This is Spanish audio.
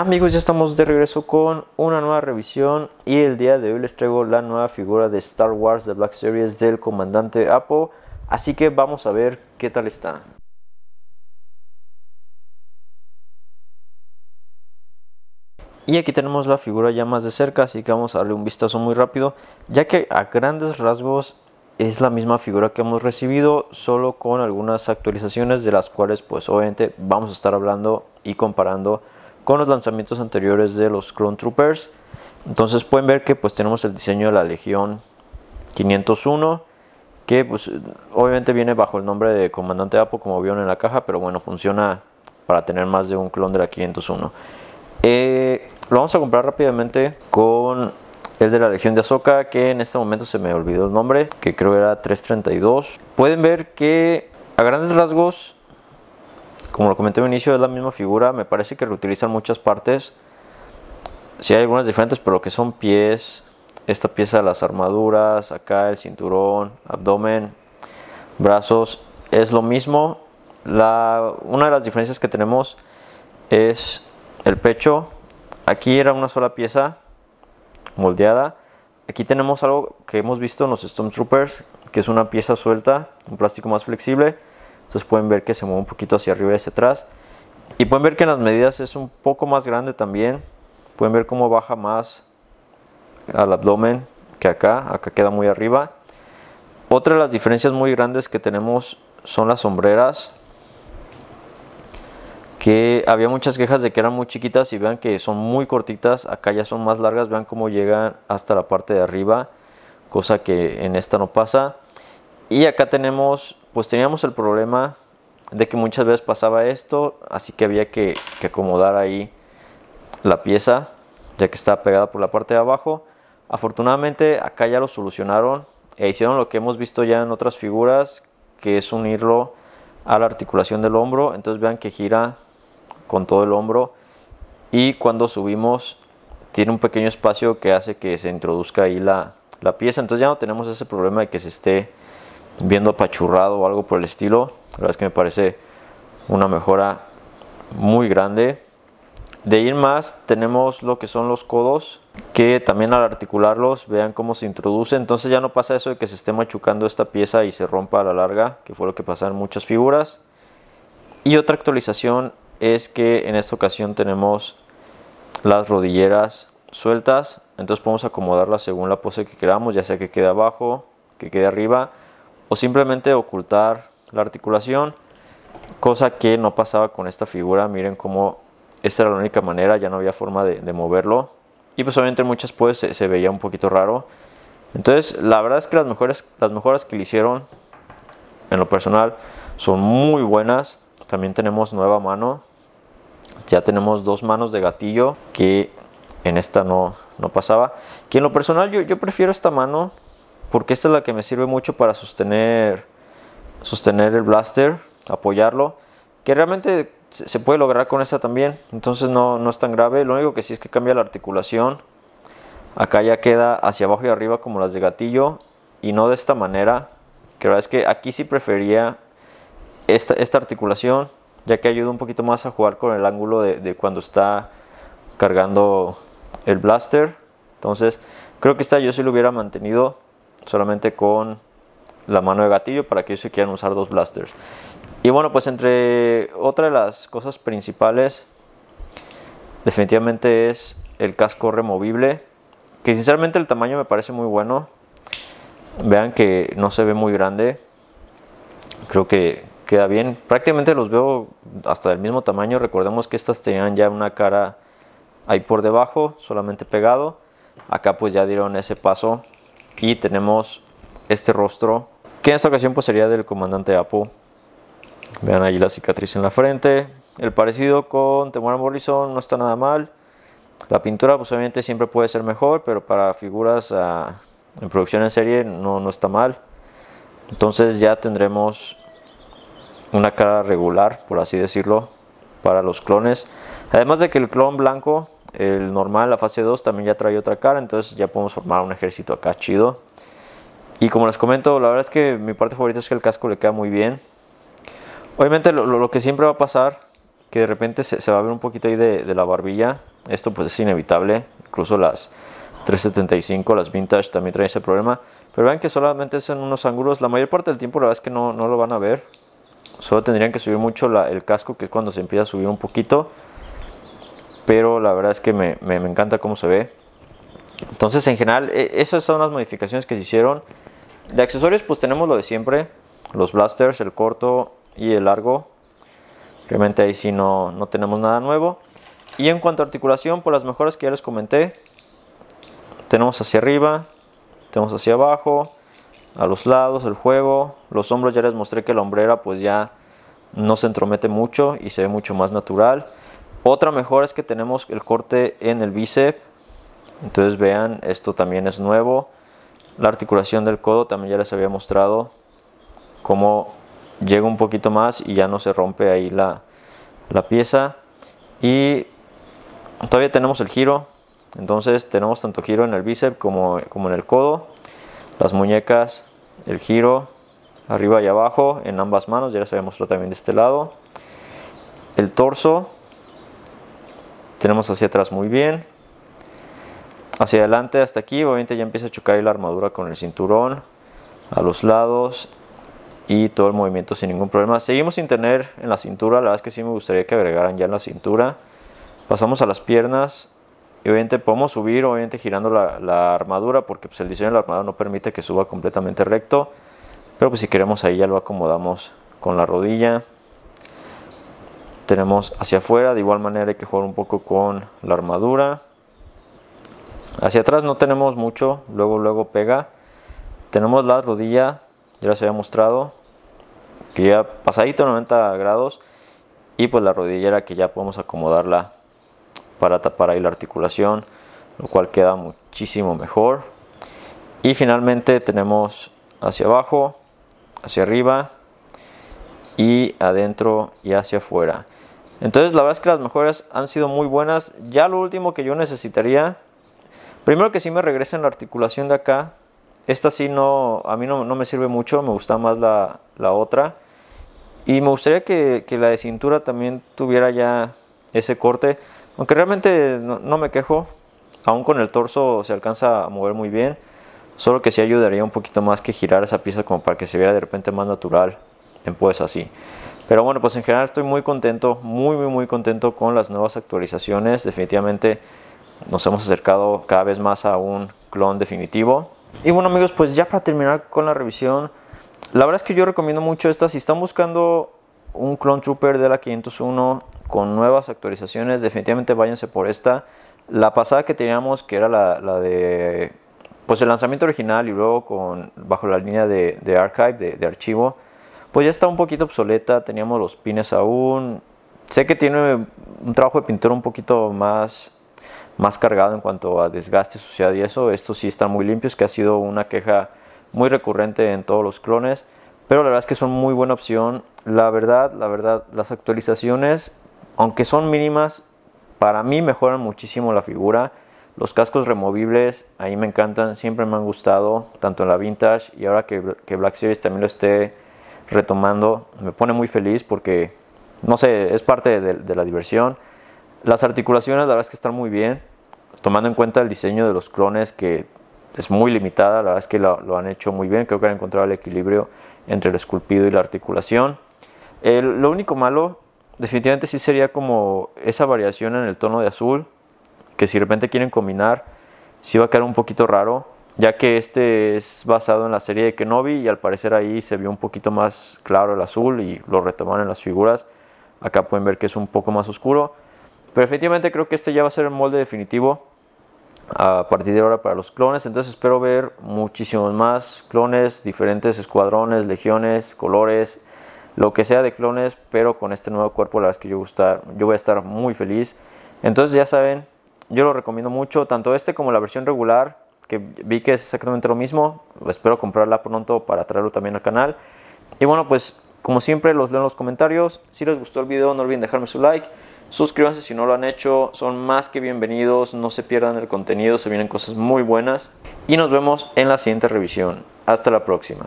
Amigos, ya estamos de regreso con una nueva revisión y el día de hoy les traigo la nueva figura de Star Wars The Black Series del comandante Apo, así que vamos a ver qué tal está. Y aquí tenemos la figura ya más de cerca, así que vamos a darle un vistazo muy rápido, ya que a grandes rasgos es la misma figura que hemos recibido, solo con algunas actualizaciones de las cuales pues obviamente vamos a estar hablando y comparando con los lanzamientos anteriores de los Clone Troopers. Entonces pueden ver que pues tenemos el diseño de la Legión 501 que pues obviamente viene bajo el nombre de Comandante Apo como vieron en la caja, pero bueno, funciona para tener más de un clon de la 501. Eh, lo vamos a comprar rápidamente con el de la Legión de Azoka, que en este momento se me olvidó el nombre, que creo era 332. Pueden ver que a grandes rasgos como lo comenté al inicio, es la misma figura. Me parece que reutilizan muchas partes. Si hay algunas diferentes, pero que son pies, esta pieza, de las armaduras, acá el cinturón, abdomen, brazos, es lo mismo. una de las diferencias que tenemos es el pecho. Aquí era una sola pieza moldeada. Aquí tenemos algo que hemos visto en los Stormtroopers, que es una pieza suelta, un plástico más flexible entonces pueden ver que se mueve un poquito hacia arriba y hacia atrás. Y pueden ver que en las medidas es un poco más grande también. Pueden ver cómo baja más al abdomen que acá. Acá queda muy arriba. Otra de las diferencias muy grandes que tenemos son las sombreras. Que había muchas quejas de que eran muy chiquitas y vean que son muy cortitas. Acá ya son más largas. Vean cómo llegan hasta la parte de arriba. Cosa que en esta no pasa. Y acá tenemos, pues teníamos el problema de que muchas veces pasaba esto, así que había que, acomodar ahí la pieza, ya que estaba pegada por la parte de abajo. Afortunadamente acá ya lo solucionaron e hicieron lo que hemos visto ya en otras figuras, que es unirlo a la articulación del hombro. Entonces vean que gira con todo el hombro y cuando subimos tiene un pequeño espacio que hace que se introduzca ahí la, la pieza. Entonces ya no tenemos ese problema de que se esté viendo apachurrado o algo por el estilo. La verdad es que me parece una mejora muy grande. De ir más tenemos lo que son los codos, que también al articularlos vean cómo se introduce. Entonces ya no pasa eso de que se esté machucando esta pieza y se rompa a la larga, que fue lo que pasó en muchas figuras. Y otra actualización es que en esta ocasión tenemos las rodilleras sueltas. Entonces podemos acomodarlas según la pose que queramos, ya sea que quede abajo, que quede arriba o simplemente ocultar la articulación, cosa que no pasaba con esta figura, miren cómo esta era la única manera, ya no había forma de, moverlo y pues obviamente muchas pues se, veía un poquito raro. Entonces la verdad es que las, mejores, las mejoras que le hicieron en lo personal son muy buenas, también tenemos nueva mano, ya tenemos dos manos de gatillo que en esta no, no pasaba, que en lo personal yo, yo prefiero esta mano porque esta es la que me sirve mucho para sostener, sostener el blaster, apoyarlo, que realmente se puede lograr con esta también, entonces no, es tan grave, lo único que sí es que cambia la articulación, acá ya queda hacia abajo y arriba como las de gatillo y no de esta manera, que la verdad es que aquí sí prefería esta, articulación, ya que ayuda un poquito más a jugar con el ángulo de, de cuando está cargando el blaster, entonces creo que esta yo sí lo hubiera mantenido solamente con la mano de gatillo para ellos se quieran usar dos blasters. Y bueno, pues entre otra de las cosas principales definitivamente es el casco removible, que sinceramente el tamaño me parece muy bueno. Vean que no se ve muy grande. Creo que queda bien. Prácticamente los veo hasta del mismo tamaño. Recordemos que estas tenían ya una cara ahí por debajo, solamente pegado. Acá pues ya dieron ese paso y tenemos este rostro que en esta ocasión pues, sería del comandante Apu. Vean ahí la cicatriz en la frente. El parecido con Temuera Morrison no está nada mal. La pintura pues obviamente siempre puede ser mejor, pero para figuras ah, en producción en serie no, no está mal. Entonces ya tendremos una cara regular, por así decirlo, para los clones. Además de que el clon blanco el normal, la fase 2, también ya trae otra cara, entonces ya podemos formar un ejército acá chido. Y como les comento, la verdad es que mi parte favorita es que el casco le queda muy bien. Obviamente lo, que siempre va a pasar, que de repente se, va a ver un poquito ahí de, la barbilla. Esto pues es inevitable. Incluso las 375, las vintage también traen ese problema. Pero vean que solamente es en unos ángulos. La mayor parte del tiempo la verdad es que no, no lo van a ver. Solo tendrían que subir mucho el casco, que es cuando se empieza a subir un poquito pero la verdad es que me, encanta cómo se ve. Entonces, en general, e, esas son las modificaciones que se hicieron. De accesorios, pues tenemos lo de siempre, los blasters, el corto y el largo. Realmente ahí sí no, tenemos nada nuevo. Y en cuanto a articulación, por pues, las mejoras que ya les comenté, tenemos hacia arriba, tenemos hacia abajo, a los lados, el juego, los hombros ya les mostré que la hombrera pues ya no se entromete mucho y se ve mucho más natural. Otra mejora es que tenemos el corte en el bíceps. Entonces vean, esto también es nuevo. La articulación del codo también ya les había mostrado cómo llega un poquito más y ya no se rompe ahí la, pieza. Y todavía tenemos el giro. Entonces tenemos tanto giro en el bíceps como, como en el codo. Las muñecas, el giro arriba y abajo en ambas manos. Ya les había mostrado también de este lado. El torso tenemos hacia atrás muy bien. Hacia adelante hasta aquí, obviamente ya empieza a chocar la armadura con el cinturón, a los lados y todo el movimiento sin ningún problema. Seguimos sin tener en la cintura, la verdad es que sí me gustaría que agregaran ya en la cintura. Pasamos a las piernas y obviamente podemos subir, obviamente girando la, armadura porque pues, el diseño de la armadura no permite que suba completamente recto. Pero pues si queremos ahí ya lo acomodamos con la rodilla tenemos hacia afuera de igual manera hay que jugar un poco con la armadura hacia atrás no tenemos mucho luego luego pega tenemos la rodilla ya se había mostrado que ya pasadito 90 grados y pues la rodillera que ya podemos acomodarla para tapar ahí la articulación lo cual queda muchísimo mejor y finalmente tenemos hacia abajo hacia arriba y adentro y hacia afuera entonces la verdad es que las mejoras han sido muy buenas. Ya lo último que yo necesitaría, primero que sí me regresen la articulación de acá. Esta sí no, a mí no, me sirve mucho, me gusta más la, otra. Y me gustaría que, la de cintura también tuviera ya ese corte. Aunque realmente no, me quejo, aún con el torso se alcanza a mover muy bien. Solo que sí ayudaría un poquito más que girar esa pieza como para que se viera de repente más natural en pues así. Pero bueno, pues en general estoy muy contento, muy, muy, muy contento con las nuevas actualizaciones. Definitivamente nos hemos acercado cada vez más a un clon definitivo. Y bueno amigos, pues ya para terminar con la revisión, la verdad es que yo recomiendo mucho esta. Si están buscando un Clon trooper de la 501 con nuevas actualizaciones, definitivamente váyanse por esta. La pasada que teníamos, que era la, de pues el lanzamiento original y luego con, bajo la línea de, archive, de archivo, pues ya está un poquito obsoleta, teníamos los pines aún. Sé que tiene un trabajo de pintura un poquito más, más cargado en cuanto a desgaste, suciedad y eso. Estos sí están muy limpios, que ha sido una queja muy recurrente en todos los clones. Pero la verdad es que son muy buena opción. La verdad, la verdad, las actualizaciones, aunque son mínimas, para mí mejoran muchísimo la figura. Los cascos removibles, ahí me encantan, siempre me han gustado, tanto en la vintage y ahora que, que Black Series también lo esté retomando. Me pone muy feliz porque, no sé, es parte de, la diversión. Las articulaciones, la verdad es que están muy bien, tomando en cuenta el diseño de los clones que es muy limitada, la verdad es que lo, han hecho muy bien, creo que han encontrado el equilibrio entre el esculpido y la articulación. lo único malo, definitivamente sí sería como esa variación en el tono de azul, que si de repente quieren combinar, sí va a quedar un poquito raro, ya que este es basado en la serie de Kenobi y al parecer ahí se vio un poquito más claro el azul y lo retomaron en las figuras. Acá pueden ver que es un poco más oscuro. Pero efectivamente creo que este ya va a ser el molde definitivo a partir de ahora para los clones. Entonces espero ver muchísimos más clones, diferentes escuadrones, legiones, colores, lo que sea de clones, pero con este nuevo cuerpo la verdad es que yo, gustar, yo voy a estar muy feliz. Entonces ya saben, yo lo recomiendo mucho, tanto este como la versión regular que vi que es exactamente lo mismo. Espero comprarla pronto para traerlo también al canal. Y bueno, pues como siempre los leo en los comentarios. Si les gustó el video no olviden dejarme su like. Suscríbanse si no lo han hecho. Son más que bienvenidos. No se pierdan el contenido. Se vienen cosas muy buenas. Y nos vemos en la siguiente revisión. Hasta la próxima.